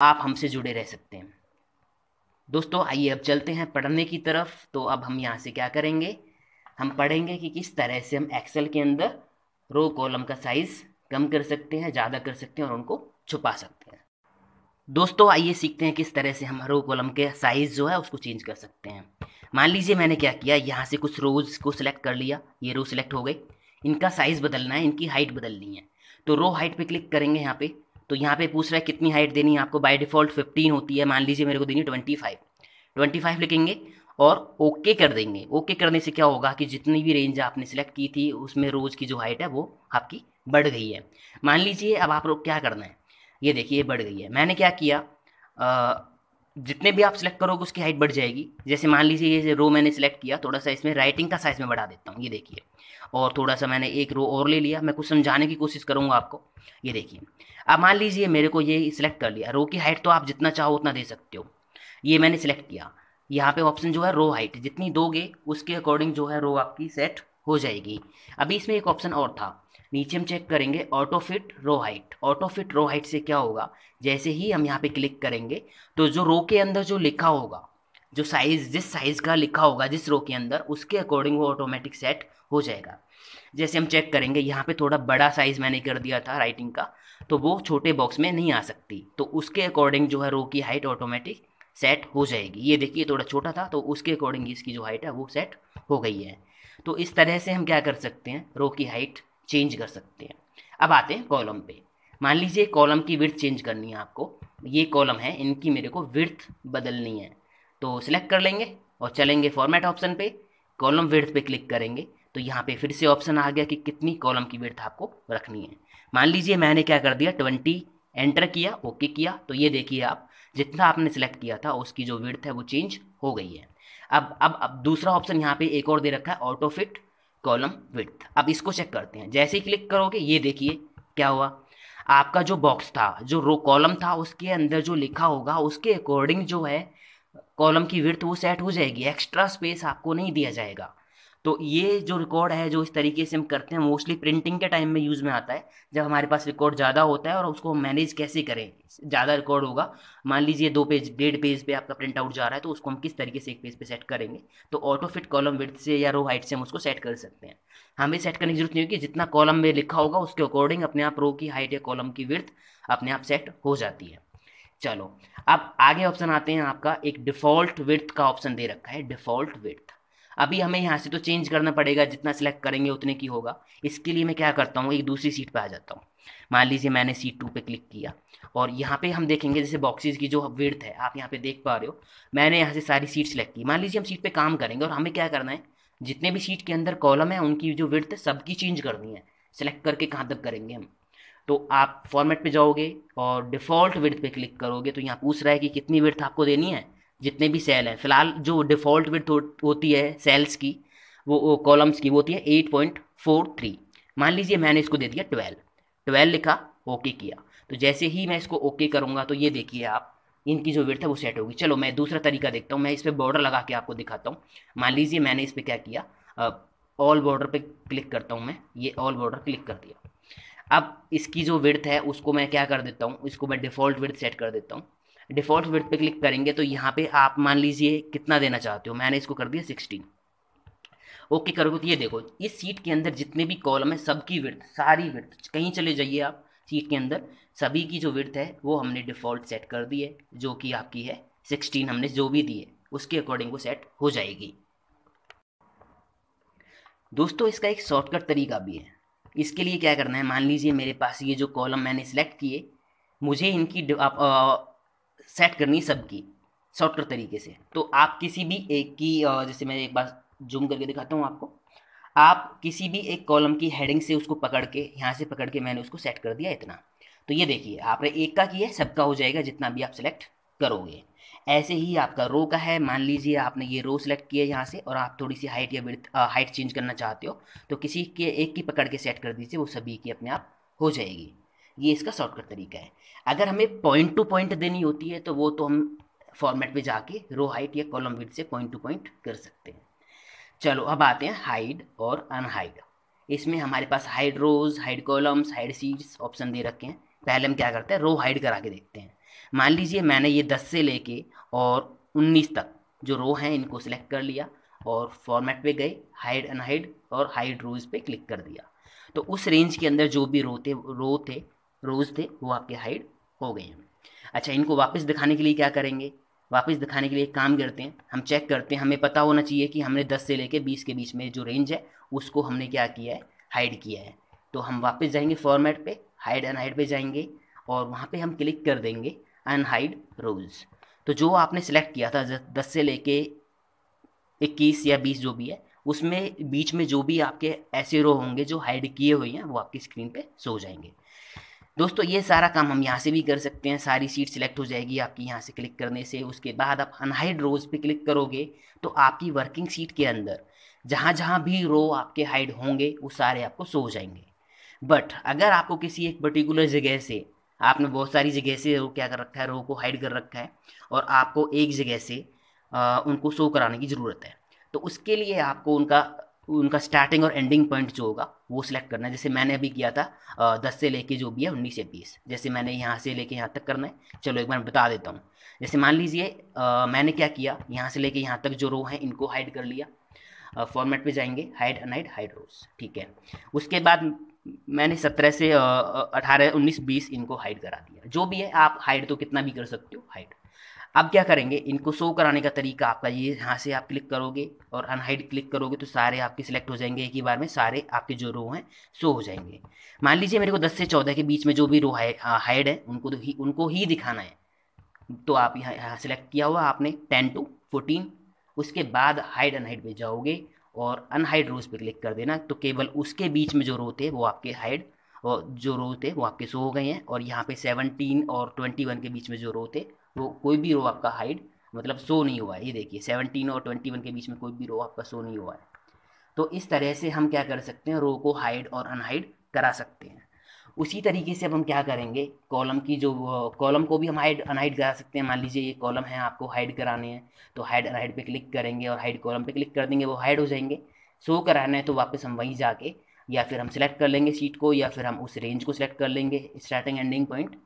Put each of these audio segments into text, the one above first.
आप हमसे जुड़े रह सकते हैं दोस्तों आइए अब चलते हैं पढ़ने की तरफ तो अब हम यहाँ से क्या करेंगे हम पढ़ेंगे कि किस तरह से हम एक्सेल के अंदर रो कॉलम का साइज़ कम कर सकते हैं ज़्यादा कर सकते हैं और उनको छुपा सकते हैं दोस्तों आइए सीखते हैं किस तरह से हम रो कॉलम के साइज़ जो है उसको चेंज कर सकते हैं मान लीजिए मैंने क्या किया यहाँ से कुछ रोज़ को सिलेक्ट कर लिया ये रो सिलेक्ट हो गई इनका साइज़ बदलना है इनकी हाइट बदलनी है तो रो हाइट पे क्लिक करेंगे यहाँ पे तो यहाँ पे पूछ रहा है कितनी हाइट देनी है आपको बाय डिफ़ॉल्ट फिफ्टीन होती है मान लीजिए मेरे को देनी ट्वेंटी फाइव ट्वेंटी फाइव लिखेंगे और ओके कर देंगे ओके करने से क्या होगा कि जितनी भी रेंज आपने सेलेक्ट की थी उसमें रोज़ की जो हाइट है वो आपकी बढ़ गई है मान लीजिए अब आप लोग क्या करना है ये देखिए बढ़ गई है मैंने क्या किया आ, जितने भी आप सिलेक्ट करोगे उसकी हाइट बढ़ जाएगी जैसे मान लीजिए ये रो मैंने सिलेक्ट किया थोड़ा सा इसमें राइटिंग का साइज़ में बढ़ा देता हूँ ये देखिए और थोड़ा सा मैंने एक रो और ले लिया मैं कुछ समझाने की कोशिश करूँगा आपको ये देखिए अब मान लीजिए मेरे को ये सिलेक्ट कर लिया रो की हाइट तो आप जितना चाहो उतना दे सकते हो ये मैंने सिलेक्ट किया यहाँ पे ऑप्शन जो है रो हाइट जितनी दोगे उसके अकॉर्डिंग जो है रो आपकी सेट हो जाएगी अभी इसमें एक ऑप्शन और था नीचे हम चेक करेंगे auto fit row height auto fit row height से क्या होगा जैसे ही हम यहाँ पे क्लिक करेंगे तो जो रो के अंदर जो लिखा होगा जो साइज़ जिस साइज़ का लिखा होगा जिस रो के अंदर उसके अकॉर्डिंग वो ऑटोमेटिक सेट हो जाएगा जैसे हम चेक करेंगे यहाँ पे थोड़ा बड़ा साइज़ मैंने कर दिया था राइटिंग का तो वो छोटे बॉक्स में नहीं आ सकती तो उसके अकॉर्डिंग जो है रो की हाइट ऑटोमेटिक सेट हो जाएगी ये देखिए थोड़ा छोटा था तो उसके अकॉर्डिंग इसकी जो हाइट है वो सेट हो गई है तो इस तरह से हम क्या कर सकते हैं रो की हाइट चेंज कर सकते हैं अब आते हैं कॉलम पे मान लीजिए कॉलम की विर्थ चेंज करनी है आपको ये कॉलम है इनकी मेरे को विर्थ बदलनी है तो सिलेक्ट कर लेंगे और चलेंगे फॉर्मेट ऑप्शन पे कॉलम विर्थ पे क्लिक करेंगे तो यहाँ पे फिर से ऑप्शन आ गया कि कितनी कॉलम की विर्थ आपको रखनी है मान लीजिए मैंने क्या कर दिया ट्वेंटी एंटर किया ओके किया तो ये देखिए आप जितना आपने सेलेक्ट किया था उसकी जो विर्थ है वो चेंज हो गई है अब अब अब दूसरा ऑप्शन यहाँ पे एक और दे रखा है ऑटो फिट कॉलम विथ अब इसको चेक करते हैं जैसे ही क्लिक करोगे ये देखिए क्या हुआ आपका जो बॉक्स था जो रो कॉलम था उसके अंदर जो लिखा होगा उसके अकॉर्डिंग जो है कॉलम की विर्थ वो सेट हो जाएगी एक्स्ट्रा स्पेस आपको नहीं दिया जाएगा तो ये जो रिकॉर्ड है जो इस तरीके से हम करते हैं मोस्टली प्रिंटिंग के टाइम में यूज़ में आता है जब हमारे पास रिकॉर्ड ज़्यादा होता है और उसको हम मैनेज कैसे करें ज़्यादा रिकॉर्ड होगा मान लीजिए दो पेज डेढ़ पेज पे आपका प्रिंट आउट जा रहा है तो उसको हम किस तरीके से एक पेज पे सेट करेंगे तो ऑटो फिट कॉलम विथ से या रो हाइट से हम उसको सेट कर सकते हैं हमें सेट करने की जरूरत नहीं होगी जितना कॉलम में लिखा होगा उसके अकॉर्डिंग अपने आप रो की हाइट या कॉलम की विर्थ अपने आप सेट हो जाती है चलो अब आगे ऑप्शन आते हैं आपका एक डिफ़ॉल्ट विर्थ का ऑप्शन दे रखा है डिफ़ॉल्ट विर्थ अभी हमें यहाँ से तो चेंज करना पड़ेगा जितना सिलेक्ट करेंगे उतने की होगा इसके लिए मैं क्या करता हूँ एक दूसरी सीट पर आ जाता हूँ मान लीजिए मैंने सीट टू पे क्लिक किया और यहाँ पे हम देखेंगे जैसे बॉक्सेस की जो वर्थ है आप यहाँ पे देख पा रहे हो मैंने यहाँ से सारी सीट सेलेक्ट की मान लीजिए हम सीट पे काम करेंगे और हमें क्या करना है जितने भी सीट के अंदर कॉलम है उनकी जो वर्थ है सबकी चेंज करनी है सेलेक्ट करके कहाँ तक करेंगे हम तो आप फॉर्मेट पे जाओगे और डिफ़ॉल्ट वर्थ पे क्लिक करोगे तो यहाँ पूछ रहा है कि कितनी वर्थ आपको देनी है जितने भी सेल हैं फिलहाल जो डिफ़ॉल्ट विथ होती है सेल्स की वो कॉलम्स की वो होती है एट पॉइंट फोर थ्री मान लीजिए मैंने इसको दे दिया ट्वेल्व ट्वेल्व लिखा ओके किया तो जैसे ही मैं इसको ओके करूँगा तो ये देखिए आप इनकी जो विर्थ है वो सेट होगी चलो मैं दूसरा तरीका देखता हूँ मैं इस पर बॉर्डर लगा के आपको दिखाता हूँ मान लीजिए मैंने इस पर क्या किया ऑल बॉर्डर पर क्लिक करता हूँ मैं ये ऑल बॉर्डर क्लिक कर दिया अब इसकी जो विर्थ है उसको मैं क्या कर देता हूँ इसको मैं डिफ़ॉल्ट विर्थ सेट कर देता हूँ डिफ़ॉल्ट विथ पे क्लिक करेंगे तो यहाँ पे आप मान लीजिए कितना देना चाहते हो मैंने इसको कर दिया सिक्सटीन ओके करोगे तो ये देखो ये सीट के अंदर जितने भी कॉलम है सबकी विर्थ सारी विर्थ कहीं चले जाइए आप सीट के अंदर सभी की जो विर्थ है वो हमने डिफ़ॉल्ट सेट कर दी है जो कि आपकी है सिक्सटीन हमने जो भी दी है उसके अकॉर्डिंग वो सेट हो जाएगी दोस्तों इसका एक शॉर्टकट तरीका भी है इसके लिए क्या करना है मान लीजिए मेरे पास ये जो कॉलम मैंने सेलेक्ट किए मुझे इनकी सेट करनी सबकी शॉर्टकट तरीके से तो आप किसी भी एक की जैसे मैं एक बार जूम करके दिखाता हूँ आपको आप किसी भी एक कॉलम की हेडिंग से उसको पकड़ के यहाँ से पकड़ के मैंने उसको सेट कर दिया इतना तो ये देखिए आपने एक का किया सबका हो जाएगा जितना भी आप सेलेक्ट करोगे ऐसे ही आपका रो का है मान लीजिए आपने ये रो सेलेक्ट किया यहाँ से और आप थोड़ी सी हाइट या विर्थ हाइट चेंज करना चाहते हो तो किसी के एक की पकड़ के सेट कर दीजिए वो सभी की अपने आप हो जाएगी ये इसका शॉर्टकट तरीका है अगर हमें पॉइंट टू पॉइंट देनी होती है तो वो तो हम फॉर्मेट में जाके रो हाइट या कॉलम विड से पॉइंट टू पॉइंट कर सकते हैं चलो अब आते हैं हाइड और अनहाइड इसमें हमारे पास hide rows hide columns hide sheets option दे रखे हैं पहले हम क्या करते हैं रो हाइड करा के देखते हैं मान लीजिए मैंने ये दस से लेके और उन्नीस तक जो रो हैं इनको सिलेक्ट कर लिया और फॉर्मेट पे गए हाइड अनहाइड और हाइड रोज पे क्लिक कर दिया तो उस रेंज के अंदर जो भी रो थे रो थे रोज़ थे वो आपके हाइड हो गए हैं अच्छा इनको वापस दिखाने के लिए क्या करेंगे वापस दिखाने के लिए एक काम करते हैं हम चेक करते हैं हमें पता होना चाहिए कि हमने 10 से लेके 20 के बीच में जो रेंज है उसको हमने क्या किया है हाइड किया है तो हम वापस जाएंगे फॉर्मेट पे हाइड अनहाइड पर जाएंगे और वहाँ पे हम क्लिक कर देंगे अनहाइड रोल्स तो जो आपने सेलेक्ट किया था दस से लेके इक्कीस या बीस जो भी है उसमें बीच में जो भी आपके ऐसे रो होंगे जो हाइड किए हुए हैं वो आपकी स्क्रीन पे सो जाएंगे दोस्तों ये सारा काम हम यहाँ से भी कर सकते हैं सारी सीट सिलेक्ट हो जाएगी आपकी यहाँ से क्लिक करने से उसके बाद आप अनहाइड रोज पे क्लिक करोगे तो आपकी वर्किंग सीट के अंदर जहाँ जहाँ भी रो आपके हाइड होंगे वो सारे आपको सो हो जाएंगे बट अगर आपको किसी एक पर्टिकुलर जगह से आपने बहुत सारी जगह से रो क्या कर रखा है रो को हाइड कर रखा है और आपको एक जगह से आ, उनको सो कराने की ज़रूरत है तो उसके लिए आपको उनका उनका स्टार्टिंग और एंडिंग पॉइंट जो होगा वो सिलेक्ट करना है जैसे मैंने अभी किया था दस से लेके जो भी है उन्नीस से बीस जैसे मैंने यहाँ से लेके यहाँ तक करना है चलो एक बार बता देता हूँ जैसे मान लीजिए मैंने क्या किया यहाँ से लेके यहाँ तक जो रो है इनको हाइड कर लिया फॉर्मेट पे जाएंगे हाइड अनहाइड हाइड रोज ठीक है उसके बाद मैंने सत्रह से अठारह उन्नीस बीस इनको हाइड करा दिया जो भी है आप हाइड तो कितना भी कर सकते हो हाइड अब क्या करेंगे इनको शो कराने का तरीका आपका ये यहाँ से आप क्लिक करोगे और अनहाइड क्लिक करोगे तो सारे आपके सिलेक्ट हो जाएंगे एक ही बार में सारे आपके जो रो हैं शो हो जाएंगे मान लीजिए मेरे को 10 से 14 के बीच में जो भी रो है हाइड है उनको तो ही उनको ही दिखाना है तो आप यहाँ यहाँ सेलेक्ट किया हुआ आपने टेन टू फोर्टीन उसके बाद हाइड अनहाइड पर जाओगे और अनहाइड रोज पे क्लिक कर देना तो केवल उसके बीच में जो रो थे वो आपके हाइड और जो रो थे वो आपके सो हो गए हैं और यहाँ पे सेवनटीन और ट्वेंटी वन के बीच में जो रो थे वो कोई भी रो आपका हाइड मतलब सो नहीं हुआ है ये देखिए सेवनटीन और ट्वेंटी वन के बीच में कोई भी रो आपका सो नहीं हुआ है तो इस तरह से हम क्या कर सकते हैं रो को हाइड और अनहाइड करा सकते हैं उसी तरीके से अब हम क्या करेंगे कॉलम की जो कॉलम को भी हम हाइड अनहाइड करा सकते हैं मान लीजिए ये कॉलम है आपको हाइड कराने हैं तो हाइड अनहाइड पे क्लिक करेंगे और हाइड कॉलम पे क्लिक कर देंगे वो हाइड हो जाएंगे शो कराना है तो वापस हम वहीं जाके या फिर हम सेलेक्ट कर लेंगे सीट को या फिर हम उस रेंज को सिलेक्ट कर लेंगे स्टार्टिंग एंडिंग पॉइंट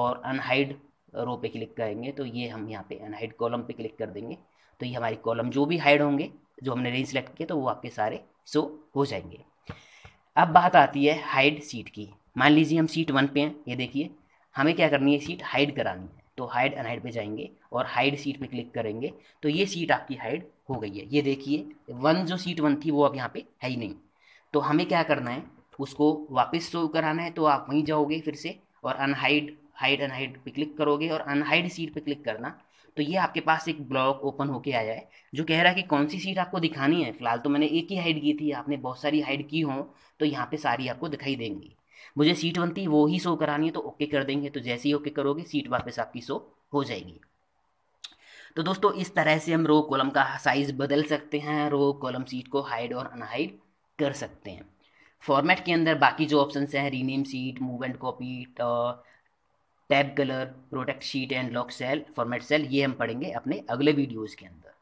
और अनहाइड रो पे क्लिक करेंगे तो ये हम यहाँ पे अनहाइड कॉलम पे क्लिक कर देंगे तो ये हमारी कॉलम जो भी हाइड होंगे जो हमने रेंज सेलेक्ट किए तो वो आपके सारे शो हो जाएंगे अब बात आती है हाइड सीट की मान लीजिए हम सीट वन पे हैं ये देखिए हमें क्या करनी है सीट हाइड करानी है तो हाइड अनहाइड पे जाएंगे और हाइड सीट पे क्लिक करेंगे तो ये सीट आपकी हाइड हो गई है ये देखिए वन जो सीट वन थी वो अब यहाँ पे है ही नहीं तो हमें क्या करना है उसको वापस शो कराना है तो आप वहीं जाओगे फिर से और अनहाइड हाइड अनहाइड पे क्लिक करोगे और अनहाइड सीट पे क्लिक करना तो ये आपके पास एक ब्लॉक ओपन होके आया है जो कह रहा है कि कौन सी सीट आपको दिखानी है फिलहाल तो मैंने एक ही हाइड की थी आपने बहुत सारी हाइड की हो तो यहाँ पे सारी आपको दिखाई देंगी मुझे सीट बनती वो ही शो करानी है तो ओके कर देंगे तो जैसे ही ओके करोगे सीट वापस आपकी शो हो जाएगी तो दोस्तों इस तरह से हम रो कॉलम का साइज़ बदल सकते हैं रो कॉलम सीट को हाइड और अनहाइड कर सकते हैं फॉर्मेट के अंदर बाकी जो ऑप्शन हैं rename sheet move and copy tab colour protect sheet and lock cell format cell ये हम पढ़ेंगे अपने अगले वीडियोज़ के अंदर